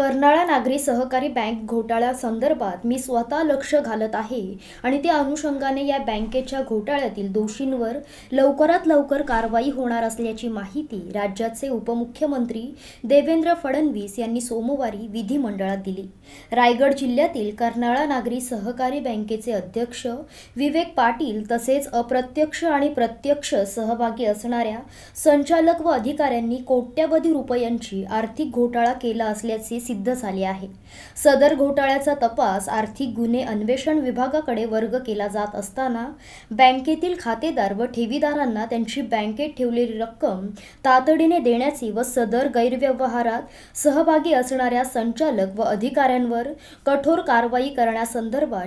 कर्नाळा नागरी सहकारी बँक घोटाळ्यासंदर्भात मी स्वतः लक्ष घालत आहे आणि त्या अनुषंगाने या बँकेच्या घोटाळ्यातील दोषींवर लवकरात लवकर कारवाई होणार असल्याची माहिती राज्याचे उपमुख्यमंत्री देवेंद्र फडणवीस यांनी सोमवारी विधिमंडळात दिली रायगड जिल्ह्यातील कर्नाळा नागरी सहकारी बँकेचे अध्यक्ष विवेक पाटील तसेच अप्रत्यक्ष आणि प्रत्यक्ष सहभागी असणाऱ्या संचालक व अधिकाऱ्यांनी कोट्यवधी रुपयांची आर्थिक घोटाळा केला असल्याचे सिद्ध झाली आहे सदर घोटाळ्याचा तपास आर्थिक गुन्हे अन्वेषण विभागाकडे वर्ग केला जात असताना बँकेतील खातेदार व ठेवीदारांना त्यांची बँकेत ठेवलेली रक्कम तातडीने देण्याची व सदर गैरव्यवहारात सहभागी असणाऱ्या संचालक व अधिकाऱ्यांवर कठोर कारवाई करण्यासंदर्भात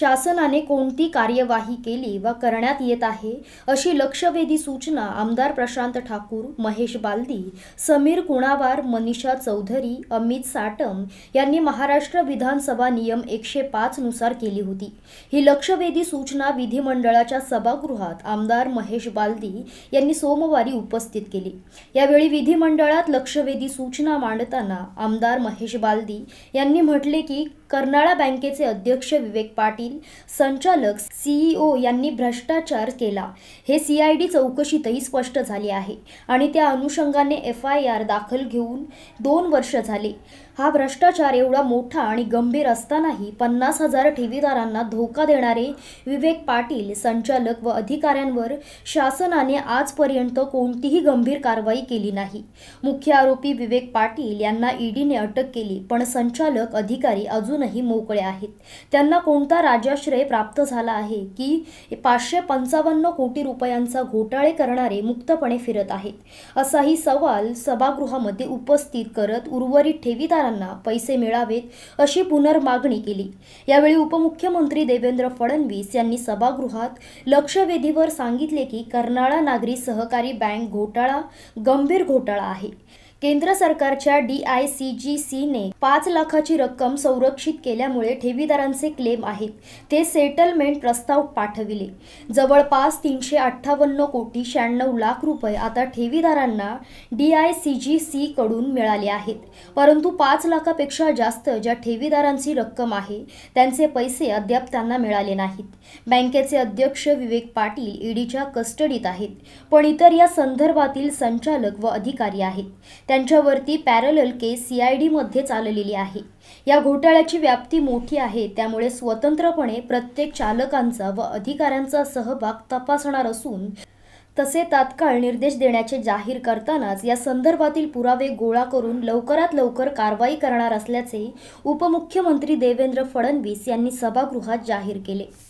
शासनाने कोणती कार्यवाही केली व करण्यात येत आहे अशी लक्षवेधी सूचना आमदार प्रशांत ठाकूर महेश बालदी समीर कुणावार मनीषा चौधरी अमित साटम यांनी महाराष्ट्र विधानसभा नियम एकशे पाच नुसार केली होती ही लक्षवेधी सूचना विधिमंडळाच्या सभागृहात आमदार महेश बालदी यांनी सोमवारी उपस्थित केली यावेळी विधिमंडळात लक्षवेधी सूचना मांडताना आमदार महेश बालदी यांनी म्हटले की कर्नाळा बँकेचे अध्यक्ष विवेक पाटील संचालक सीईओ यांनी भ्रष्टाचार केला हे सीआयडी चौकशीतही स्पष्ट झाले आहे आणि त्या अनुषंगाने एफ आय आर दाखल घेऊन दोन वर्ष झाले हा भ्रष्टाचार एवढा मोठा आणि गंभीर असतानाही पन्नास हजार ठेवीदारांना धोका देणारे विवेक पाटील संचालक व अधिकाऱ्यांवर शासनाने आजपर्यंत कोणतीही गंभीर कारवाई केली नाही मुख्य आरोपी विवेक पाटील यांना ईडीने अटक केली पण संचालक अधिकारी अजूनही मोकळे आहेत त्यांना कोणता राजाश्रय प्राप्त झाला आहे की पाचशे पंचावन्न कोटी रुपयांचा घोटाळे करणारे मुक्तपणे फिरत आहेत असाही सवाल सभागृहामध्ये उपस्थित करत उर्वरित ठेवीदार पैसे मिळावेत अशी पुनर्मागणी केली यावेळी उपमुख्यमंत्री देवेंद्र फडणवीस यांनी सभागृहात लक्षवेधीवर सांगितले की कर्नाळा नागरी सहकारी बँक घोटाळा गंभीर घोटाळा आहे केंद्र सरकारच्या डी आय सी जी सीने पाच लाखाची रक्कम संरक्षित केल्यामुळे ठेवीदारांचे क्लेम आहेत ते सेटलमेंट प्रस्ताव पाठविले जवळपास तीनशे अठ्ठावन्न कोटी शहाण्णव लाख रुपये आता ठेवीदारांना डी आय सी जी सीकडून मिळाले आहेत परंतु पाच लाखापेक्षा जास्त ज्या ठेवीदारांची रक्कम आहे त्यांचे पैसे अद्याप त्यांना मिळाले नाहीत बँकेचे अध्यक्ष विवेक पाटील ईडीच्या कस्टडीत आहेत पण इतर या संदर्भातील संचालक व अधिकारी आहेत त्यांच्यावरती पॅरलल केस सी आय डीमध्ये चाललेली आहे या घोटाळ्याची व्याप्ती मोठी आहे त्यामुळे स्वतंत्रपणे प्रत्येक चालकांचा व अधिकाऱ्यांचा सहभाग तपासणार असून तसे तात्काळ निर्देश देण्याचे जाहीर करतानाच या संदर्भातील पुरावे गोळा करून लवकरात लवकर कारवाई करणार असल्याचे उपमुख्यमंत्री देवेंद्र फडणवीस यांनी सभागृहात जाहीर केले